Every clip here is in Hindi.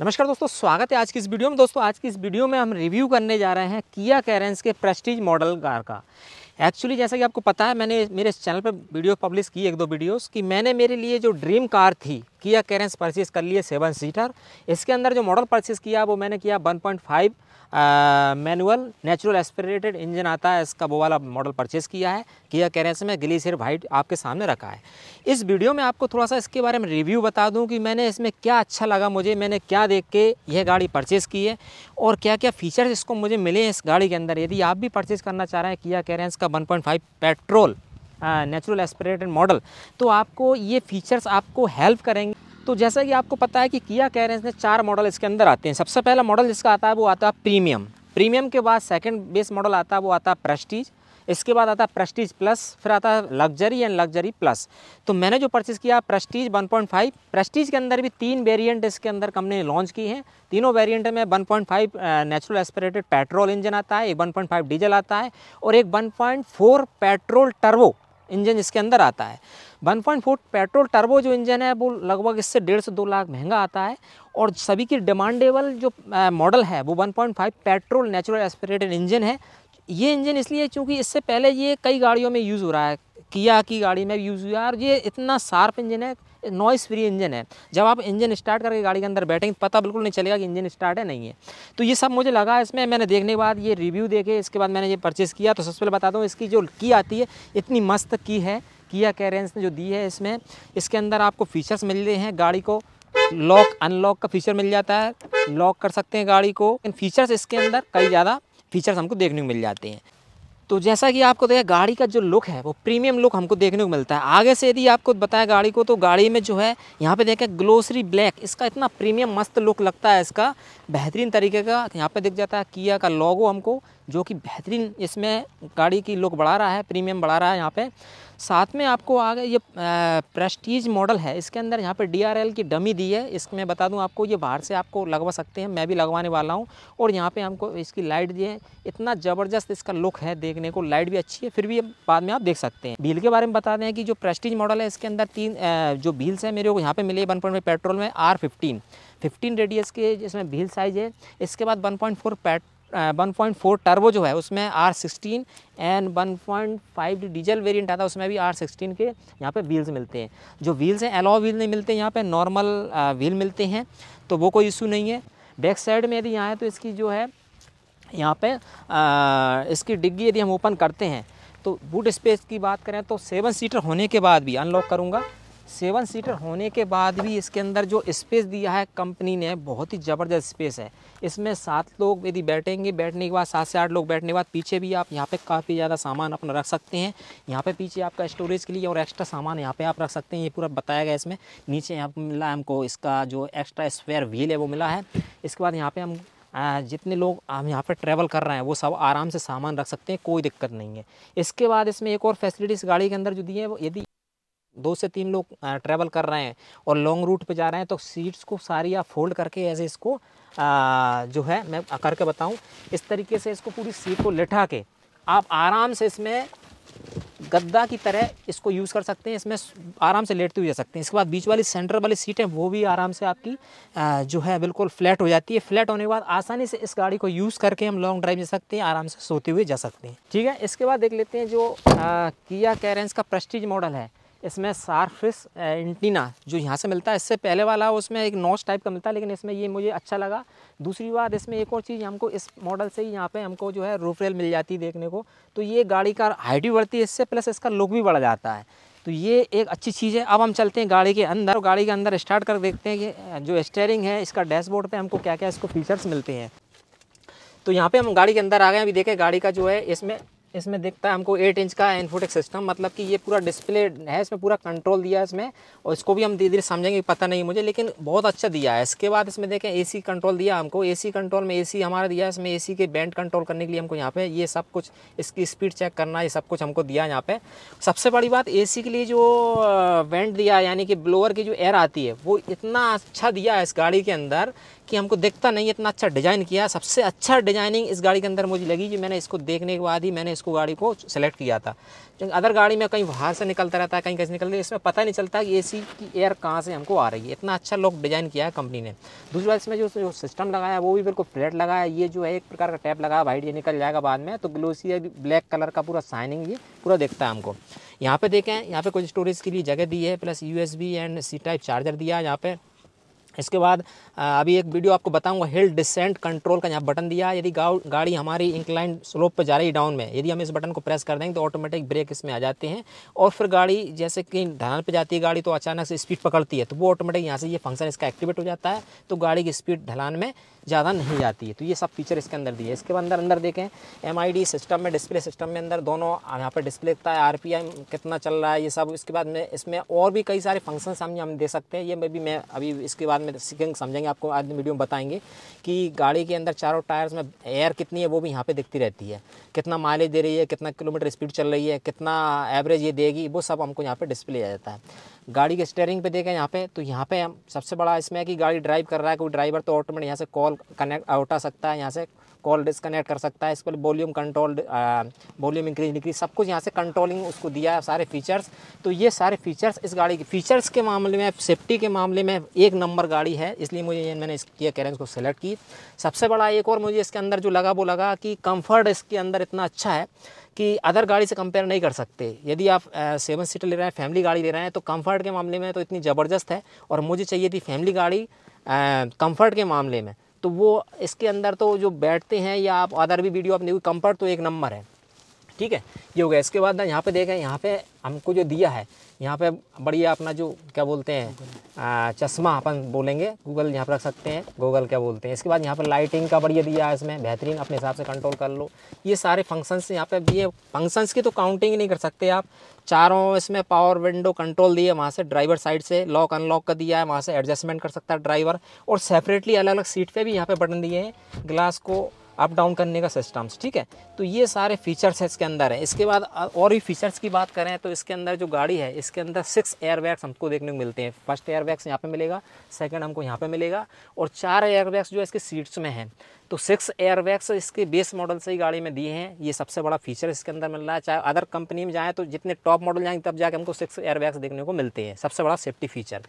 नमस्कार दोस्तों स्वागत है आज की इस वीडियो में दोस्तों आज की इस वीडियो में हम रिव्यू करने जा रहे हैं किया कैरेंस के प्रेस्टीज मॉडल कार का एक्चुअली जैसा कि आपको पता है मैंने मेरे इस चैनल पर वीडियो पब्लिश की एक दो वीडियोस कि मैंने मेरे लिए जो ड्रीम कार थी किया कैरेंस परचेज़ कर लिए सेवन सीटर इसके अंदर जो मॉडल परचेज़ किया वो मैंने किया one point five manual natural aspirated engine आता है इसका वो वाला मॉडल परचेज़ किया है किया कह रहे हैं मैं ग्लेशियर वाइट आपके सामने रखा है इस वीडियो में आपको थोड़ा सा इसके बारे में रिव्यू बता दूँ कि मैंने इसमें क्या अच्छा लगा मुझे मैंने क्या देख के यह गाड़ी परचेज़ की है और क्या क्या फ़ीचर्स इसको मुझे मिले हैं इस गाड़ी के अंदर यदि आप भी परचेज़ करना चाह रहे हैं किया कह रहे हैं इसका one petrol natural aspirated model तो आपको ये फ़ीचर्स आपको हेल्प करेंगे तो जैसा कि आपको पता है कि किया कह रहे हैं इसमें चार मॉडल इसके अंदर आते हैं सबसे पहला मॉडल जिसका आता है वो आता है प्रीमियम प्रीमियम के बाद सेकंड बेस मॉडल आता है वो आता है प्रेस्टीज इसके बाद आता है प्रेस्टीज प्लस फिर आता है लग्जरी एंड लग्जरी प्लस तो मैंने जो परचेज़ किया प्रेस्टीज 1.5 प्रेस्टीज के अंदर भी तीन वेरिएंट इसके अंदर कंपनी ने लॉन्च की हैं तीनों वेरिएंट में 1.5 नेचुरल एस्पिरेटेड पेट्रोल इंजन आता है एक 1.5 डीजल आता है और एक 1.4 पेट्रोल टर्वो इंजन इसके अंदर आता है 1.4 पेट्रोल टर्बो जो इंजन है वो लगभग इससे डेढ़ से दो लाख महंगा आता है और सभी की डिमांडेबल जो मॉडल है वो 1.5 पेट्रोल नेचुरल एस्पिरेटेड इंजन है ये इंजन इसलिए चूँकि इससे पहले ये कई गाड़ियों में यूज़ हो रहा है किया की गाड़ी में यूज़ हुआ है और ये इतना शार्प इंजन है नॉइस फ्री इंजन है जब आप इंजन स्टार्ट करके गाड़ी के अंदर बैठेंगे तो पता बिल्कुल नहीं चलेगा कि इंजन स्टार्ट है नहीं है तो ये सब मुझे लगा इसमें मैंने देखने के बाद ये रिव्यू देखे इसके बाद मैंने ये परचेस किया तो सबसे पहले बता दूँ इसकी जो की आती है इतनी मस्त की है किया कैरेंस ने जो दी है इसमें इसके अंदर आपको फीचर्स मिल रहे हैं गाड़ी को लॉक अनलॉक का फीचर मिल जाता है लॉक कर सकते हैं गाड़ी को इन फीचर्स इसके अंदर कई ज़्यादा फीचर्स हमको देखने को मिल जाते हैं तो जैसा कि आपको देखा गाड़ी का जो लुक है वो प्रीमियम लुक हमको देखने को मिलता है आगे से यदि आपको बताया गाड़ी को तो गाड़ी में जो है यहाँ पे देखें ग्लोसरी ब्लैक इसका इतना प्रीमियम मस्त लुक लगता है इसका बेहतरीन तरीके का यहाँ पे दिख जाता है किया का लोगो हमको जो कि बेहतरीन इसमें गाड़ी की लुक बढ़ा रहा है प्रीमियम बढ़ा रहा है यहाँ पर साथ में आपको आ गए ये प्रेस्टीज मॉडल है इसके अंदर यहाँ पे डीआरएल की डमी दी है इसमें बता दूँ आपको ये बाहर से आपको लगवा सकते हैं मैं भी लगवाने वाला हूँ और यहाँ पे हमको इसकी लाइट दी है इतना ज़बरदस्त इसका लुक है देखने को लाइट भी अच्छी है फिर भी बाद में आप देख सकते हैं भील के बारे में बता दें कि जो प्रेस्टीज मॉडल है इसके अंदर तीन जो भील्स हैं मेरे को यहाँ पर मिले वन पॉइंट पेट्रोल में आर फिफ्टीन फिफ्टीन रेडियस के जिसमें भील साइज़ है इसके बाद वन पॉइंट फोर 1.4 टर्बो जो है उसमें R sixteen and one point five diesel variant आता है उसमें भी आर सिक्सटीन के यहाँ पे व्हील्स मिलते हैं जो व्हील्स हैं एलो व्हील नहीं मिलते यहाँ पे नॉर्मल व्हील मिलते हैं तो वो कोई इशू नहीं है बैक साइड में यदि यहाँ है तो इसकी जो है यहाँ पे आ, इसकी डिग्गी यदि हम ओपन करते हैं तो बूट स्पेस की बात करें तो सेवन सीटर होने के बाद भी अनलॉक करूँगा सेवन सीटर होने के बाद भी इसके अंदर जो स्पेस दिया है कंपनी ने बहुत ही ज़बरदस्त स्पेस है इसमें सात लोग यदि बैठेंगे बैठने के बाद सात से आठ लोग बैठने के बाद पीछे भी आप यहाँ पे काफ़ी ज़्यादा सामान अपना रख सकते हैं यहाँ पे पीछे आपका स्टोरेज के लिए और एक्स्ट्रा सामान यहाँ पे आप रख सकते हैं ये पूरा बताया गया इसमें नीचे यहाँ पर मिला हमको इसका जो एक्स्ट्रा स्क्वेयर व्हील है वो मिला है इसके बाद यहाँ पर हम जितने लोग हम यहाँ पर ट्रैवल कर रहे हैं वो सब आराम से सामान रख सकते हैं कोई दिक्कत नहीं है इसके बाद इसमें एक और फैसिलिटी गाड़ी के अंदर जो दी है वो यदि दो से तीन लोग ट्रैवल कर रहे हैं और लॉन्ग रूट पे जा रहे हैं तो सीट्स को सारी आप फोल्ड करके ऐसे इसको आ, जो है मैं करके बताऊँ इस तरीके से इसको पूरी सीट को लिठा के आप आराम से इसमें गद्दा की तरह इसको यूज़ कर सकते हैं इसमें आराम से लेटते हुए जा सकते हैं इसके बाद बीच वाली सेंटर वाली सीट है वो भी आराम से आपकी जो है बिल्कुल फ्लैट हो जाती है फ्लैट होने के बाद आसानी से इस गाड़ी को यूज़ करके हम लॉन्ग ड्राइव जा सकते हैं आराम से सोते हुए जा सकते हैं ठीक है इसके बाद देख लेते हैं जो आ, किया कैरेंस का प्रस्टीज मॉडल है इसमें सार्फिस एंटीना जो यहाँ से मिलता है इससे पहले वाला उसमें एक नॉच टाइप का मिलता है लेकिन इसमें ये मुझे अच्छा लगा दूसरी बात इसमें एक और चीज़ हमको इस मॉडल से ही यहाँ पे हमको जो है रूफ रेल मिल जाती है देखने को तो ये गाड़ी का हाइट भी बढ़ती है इससे प्लस इसका लुक भी बढ़ जाता है तो ये एक अच्छी चीज़ है अब हम चलते हैं गाड़ी के अंदर गाड़ी के अंदर स्टार्ट कर देखते हैं कि जो स्टेयरिंग है इसका डैशबोर्ड पर हमको क्या क्या इसको फीचर्स मिलते हैं तो यहाँ पे हम गाड़ी के अंदर आ गए अभी देखें गाड़ी का जो है इसमें इसमें दिखता है हमको एट इंच का इनफोटेक सिस्टम मतलब कि ये पूरा डिस्प्ले है इसमें पूरा कंट्रोल दिया है इसमें और इसको भी हम धीरे धीरे समझेंगे पता नहीं मुझे लेकिन बहुत अच्छा दिया है इसके बाद इसमें देखें एसी कंट्रोल दिया हमको एसी कंट्रोल में एसी हमारा दिया है इसमें एसी के बैंड कंट्रोल करने के लिए हमको यहाँ पे ये सब कुछ इसकी स्पीड चेक करना ये सब कुछ हमको दिया है यहाँ पे सबसे बड़ी बात ए के लिए जो बैंड दिया है यानी कि ब्लोअर की जो एयर आती है वो इतना अच्छा दिया है इस गाड़ी के अंदर कि हमको देखता नहीं इतना अच्छा डिज़ाइन किया सबसे अच्छा डिज़ाइनिंग इस गाड़ी के अंदर मुझे लगी कि मैंने इसको देखने के बाद ही मैंने इसको गाड़ी को सेलेक्ट किया था क्योंकि अदर गाड़ी में कहीं बाहर से निकलता रहता है कहीं कैसे निकलता है इसमें पता नहीं चलता कि ए की एयर कहाँ से हमको आ रही है इतना अच्छा लोग डिज़ाइन किया है कंपनी ने दूसरी बात इसमें जो, जो सिस्टम लगाया वो भी बिल्कुल फ्लैट लगाया ये जो है एक प्रकार का टैप लगाया वाइट ये निकल जाएगा बाद में तो ग्लोसी ब्लैक कलर का पूरा साइनिंग ये पूरा देखता है हमको यहाँ पे देखें यहाँ पे कुछ स्टोरेज के लिए जगह दी है plus USB and C type charger दिया है यहाँ पे इसके बाद अभी एक वीडियो आपको बताऊंगा हिल डिसेंट कंट्रोल का यहाँ बटन दिया है यदि गाड़ी हमारी इंक्लाइन स्लोप पर जा रही डाउन में यदि हम इस बटन को प्रेस कर देंगे तो ऑटोमेटिक ब्रेक इसमें आ जाते हैं और फिर गाड़ी जैसे कि ढलान पर जाती है गाड़ी तो अचानक से स्पीड पकड़ती है तो वो ऑटोमेटिक यहाँ से ये फंक्शन इसका एक्टिवेट हो जाता है तो गाड़ी की स्पीड ढलान में ज़्यादा नहीं जाती है तो ये सब फीचर इसके अंदर दिए इसके अंदर अंदर देखें एम सिस्टम में डिस्प्ले सिस्टम में अंदर दोनों यहाँ पर डिस्प्ले दिखता है आर कितना चल रहा है ये सब इसके बाद में इसमें और भी कई सारे फंक्शन सामने हम दे सकते हैं ये मे भी मैं अभी इसके बाद में सीखेंगे समझेंगे आपको आज वीडियो में बताएंगे कि गाड़ी के अंदर चारों टायर्स में एयर कितनी है वो भी यहाँ पर दिखती रहती है कितना माइलेज दे रही है कितना किलोमीटर स्पीड चल रही है कितना एवरेज ये देगी वो सब हमको यहाँ पर डिस्प्ले आ जाता है गाड़ी के स्टेयरिंग पे देखें यहाँ पे तो यहाँ पे हम सबसे बड़ा इसमें है कि गाड़ी ड्राइव कर रहा है कोई ड्राइवर तो ऑटोमेटिक यहाँ से कॉल कनेक्ट उठा सकता है यहाँ से कॉल डिसकनेक्ट कर सकता है इसके volume control volume increase decrease सब कुछ यहाँ से कंट्रोलिंग उसको दिया है सारे फीचर्स तो ये सारे फीचर्स इस गाड़ी के फीचर्स के मामले में सेफ्टी के मामले में एक नंबर गाड़ी है इसलिए मुझे ये मैंने इसकी कैरेंस को सेलेक्ट की सबसे बड़ा एक और मुझे इसके अंदर जो लगा वो लगा कि कम्फर्ट इसके अंदर इतना अच्छा है कि अदर गाड़ी से कंपेयर नहीं कर सकते यदि आप सेवन सीटर ले रहे हैं फैमिली गाड़ी ले रहे हैं तो कंफर्ट के मामले में तो इतनी ज़बरदस्त है और मुझे चाहिए थी फैमिली गाड़ी कंफर्ट के मामले में तो वो इसके अंदर तो जो बैठते हैं या आप अदर भी वीडियो आपने कंफर्ट तो एक नंबर है ठीक है ये हो गया इसके बाद ना यहाँ पे देखें यहाँ पे हमको जो दिया है यहाँ पे बढ़िया अपना जो क्या बोलते हैं चश्मा अपन बोलेंगे गूगल यहाँ पर रख सकते हैं गूगल क्या बोलते हैं इसके बाद यहाँ पर लाइटिंग का बढ़िया दिया है इसमें बेहतरीन अपने हिसाब से कंट्रोल कर लो ये सारे फंक्शंस यहाँ पे दिए फंक्शंस की तो काउंटिंग ही नहीं कर सकते आप चारों इसमें पावर विंडो कंट्रोल दिए वहाँ से ड्राइवर साइड से लॉक अनलॉक का दिया है वहाँ से एडजस्टमेंट कर सकता है ड्राइवर और सेपरेटली अलग अलग सीट पर भी यहाँ पर बटन दिए हैं ग्लास को अप डाउन करने का सिस्टम्स ठीक है तो ये सारे फीचर्स हैं इसके अंदर है इसके बाद और भी फीचर्स की बात करें तो इसके अंदर जो गाड़ी है इसके अंदर सिक्स एयरबैग्स हमको देखने को मिलते हैं फर्स्ट एयरबैग्स यहाँ पर मिलेगा सेकेंड हमको यहाँ पर मिलेगा और चार एयरबैग्स जो इसके सीट्स में हैं तो सिक्स एयरबैग्स इसके बेस मॉडल से ही गाड़ी में दिए हैं ये सबसे बड़ा फीचर इसके अंदर मिल रहा है चाहे अदर कंपनी में जाएँ तो जितने टॉप मॉडल जाएंगे तब जाके हमको सिक्स एयरबैग्स देखने को मिलते हैं सबसे बड़ा सेफ्टी फीचर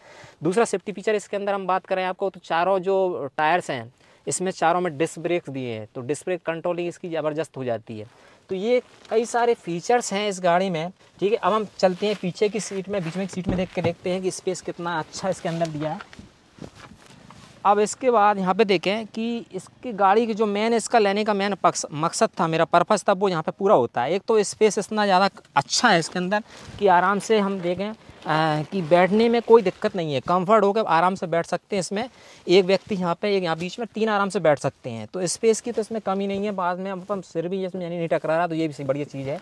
दूसरा सेफ्टी फीचर इसके अंदर हम बात करें आपको तो चारों जो टायर्स हैं इसमें चारों में डिस्क ब्रेक दिए हैं तो डिस्क ब्रेक कंट्रोलिंग इसकी ज़बरदस्त हो जाती है तो ये कई सारे फीचर्स हैं इस गाड़ी में ठीक है अब हम चलते हैं पीछे की सीट में बीच में की सीट में देख के देखते हैं कि स्पेस कितना अच्छा इसके अंदर दिया है अब इसके बाद यहाँ पे देखें कि इसकी गाड़ी की जो मेन इसका लेने का मेन मकसद था मेरा पर्पज़ था वो यहाँ पे पूरा होता है एक तो स्पेस इतना ज़्यादा अच्छा है इसके अंदर कि आराम से हम देखें कि बैठने में कोई दिक्कत नहीं है कंफर्ट होकर आराम से बैठ सकते हैं इसमें एक व्यक्ति यहाँ पे एक यहाँ बीच में तीन आराम से बैठ सकते हैं तो स्पेस की तो इसमें कमी नहीं है बाद में अपन सिर भी इसमें यानी नहीं टकरा रहा तो ये भी बढ़िया चीज़ है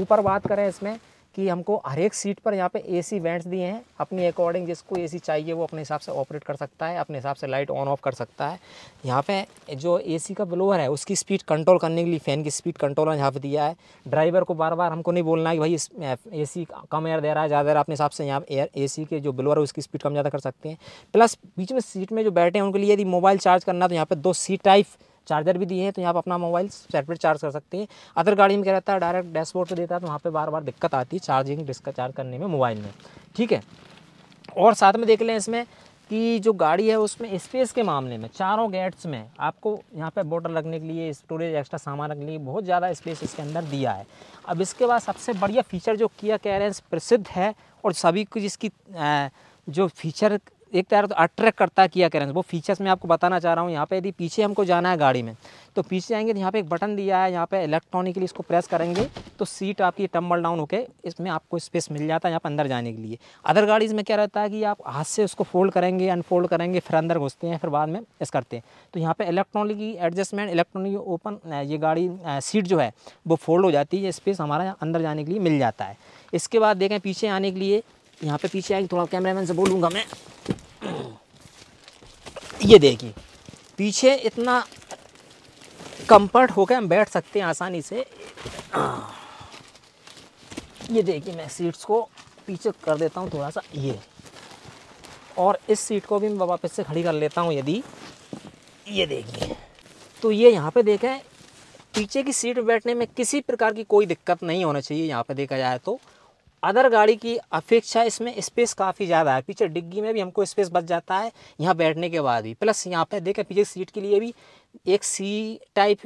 ऊपर बात करें इसमें कि हमको हर एक सीट पर यहाँ पे एसी वेंट्स दिए हैं अपनी अकॉर्डिंग जिसको एसी चाहिए वो अपने हिसाब से ऑपरेट कर सकता है अपने हिसाब से लाइट ऑन ऑफ कर सकता है यहाँ पे जो एसी का ब्लोअर है उसकी स्पीड कंट्रोल करने के लिए फ़ैन की स्पीड कंट्रोलर यहाँ पे दिया है ड्राइवर को बार बार हमको नहीं बोलना है कि भाई इस ए सी कम एयर दे रहा है ज़्यादा अपने हिसाब से यहाँ एयर ए सी के जो ब्लोअर है उसकी स्पीड कम ज़्यादा कर सकते हैं प्लस बीच में सीट में जो बैठे हैं उनके लिए यदि मोबाइल चार्ज करना तो यहाँ पर दो सी टाइप चार्जर भी दिए हैं तो यहाँ पर अपना मोबाइल सेपरेट चार्ज कर सकते हैं अदर गाड़ी में क्या रहता है डायरेक्ट डैशबोर्ड पर देता है तो वहाँ पर बार बार दिक्कत आती है चार्जिंग चार्ज करने में मोबाइल में ठीक है और साथ में देख लें इसमें कि जो गाड़ी है उसमें स्पेस के मामले में चारों गेट्स में आपको यहाँ पे बोटल रखने के लिए स्टोरेज एक्स्ट्रा सामान रखने के लिए बहुत ज़्यादा स्पेस इसके अंदर दिया है अब इसके बाद सबसे बढ़िया फीचर जो किया कह रहे हैं प्रसिद्ध है और सभी को जिसकी जो फीचर एक तरह तो अट्रैक्ट करता है किया करेंस वो फीचर्स मैं आपको बताना चाह रहा हूँ यहाँ पे यदि पीछे हमको जाना है गाड़ी में तो पीछे आएंगे तो यहाँ पे एक बटन दिया है यहाँ पे इलेक्ट्रॉनिकली इसको प्रेस करेंगे तो सीट आपकी टम्बल डाउन होकर इसमें आपको स्पेस मिल जाता है यहाँ पर अंदर जाने के लिए अदर गाड़ीज़ में क्या रहता है कि आप हाथ से उसको फोल्ड करेंगे अनफोल्ड करेंगे फिर अंदर घुसते हैं फिर बाद में इस करते हैं तो यहाँ पर इलेक्ट्रॉनिक एडजस्टमेंट इलेक्ट्रॉनिक ओपन ये गाड़ी सीट जो है वो फोल्ड हो जाती है स्पेस हमारा अंदर जाने के लिए मिल जाता है इसके बाद देखें पीछे आने के लिए यहाँ पे पीछे आएंगे थोड़ा कैमरामैन से बोलूँगा मैं ये देखिए पीछे इतना कंफर्ट होकर हम बैठ सकते हैं आसानी से ये देखिए मैं सीट्स को पीछे कर देता हूँ थोड़ा सा ये और इस सीट को भी मैं वापस से खड़ी कर लेता हूँ यदि ये देखिए तो ये यहाँ पे देखें पीछे की सीट बैठने में किसी प्रकार की कोई दिक्कत नहीं होना चाहिए यहाँ पे देखा जाए तो अदर गाड़ी की अपेक्षा इसमें स्पेस काफ़ी ज़्यादा है पीछे डिग्गी में भी हमको स्पेस बच जाता है यहाँ बैठने के बाद भी प्लस यहाँ पे देखें पीछे सीट के लिए भी एक सी टाइप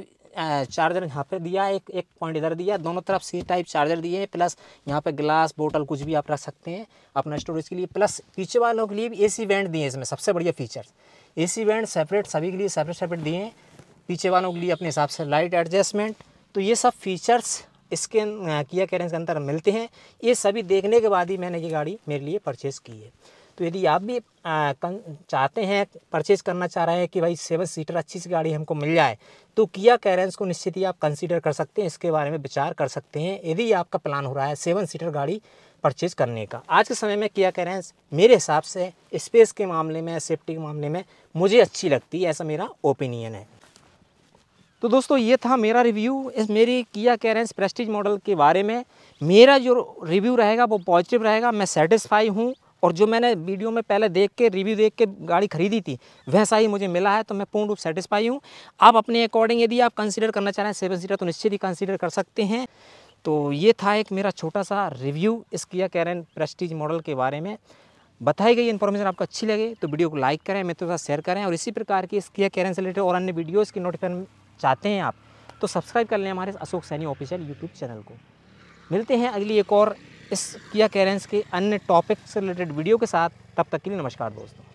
चार्जर यहाँ पे दिया एक एक पॉइंट इधर दिया दोनों तरफ सी टाइप चार्जर दिए हैं प्लस यहाँ पे ग्लास बोतल कुछ भी आप रख सकते हैं अपना स्टोरेज के लिए प्लस पीछे वालों के लिए भी सी बैंड दिए हैं इसमें सबसे बढ़िया फीचर्स सी बैंड सेपरेट सभी के लिए सेपरेट सेपरेट दिए हैं पीछे वालों के लिए अपने हिसाब से लाइट एडजस्टमेंट तो ये सब फीचर्स इसके किया कैरेंस के अंदर मिलते हैं ये सभी देखने के बाद ही मैंने ये गाड़ी मेरे लिए परचेज़ की है तो यदि आप भी आ, कन, चाहते हैं परचेज़ करना चाह रहे हैं कि भाई सेवन सीटर अच्छी सी गाड़ी हमको मिल जाए तो किया कैरेंस को निश्चित ही आप कंसीडर कर सकते हैं इसके बारे में विचार कर सकते हैं यदि आपका प्लान हो रहा है सेवन सीटर गाड़ी परचेज़ करने का आज के समय में किया कैरेंस मेरे हिसाब से स्पेस के मामले में सेफ्टी के मामले में मुझे अच्छी लगती है ऐसा मेरा ओपिनियन है तो दोस्तों ये था मेरा रिव्यू इस मेरी किया कैरेंस प्रेस्टीज मॉडल के बारे में मेरा जो रिव्यू रहेगा वो पॉजिटिव रहेगा मैं सेटिस्फाई हूँ और जो मैंने वीडियो में पहले देख के रिव्यू देख के गाड़ी खरीदी थी वैसा ही मुझे मिला है तो मैं पूर्ण रूप सेटिस्फाई हूँ आप अपने अकॉर्डिंग यदि आप कंसिडर करना चाह रहे हैं सेवन सीटर तो निश्चित ही कंसिडर कर सकते हैं तो ये था एक मेरा छोटा सा रिव्यू इस किया कैरन प्रेस्टीज मॉडल के बारे में बताई गई इन्फॉर्मेशन आपको अच्छी लगे तो वीडियो को लाइक करें मित्रों के साथ शेयर करें और इसी प्रकार की इस किया कैरन से रिलेटेड और अन्य वीडियोज़ की नोटिफिकेशन चाहते हैं आप तो सब्सक्राइब कर लें हमारे Ashok Saini official YouTube channel को मिलते हैं अगली एक और इस किया कैरेंस के अन्य टॉपिक से रिलेटेड वीडियो के साथ तब तक के लिए नमस्कार दोस्तों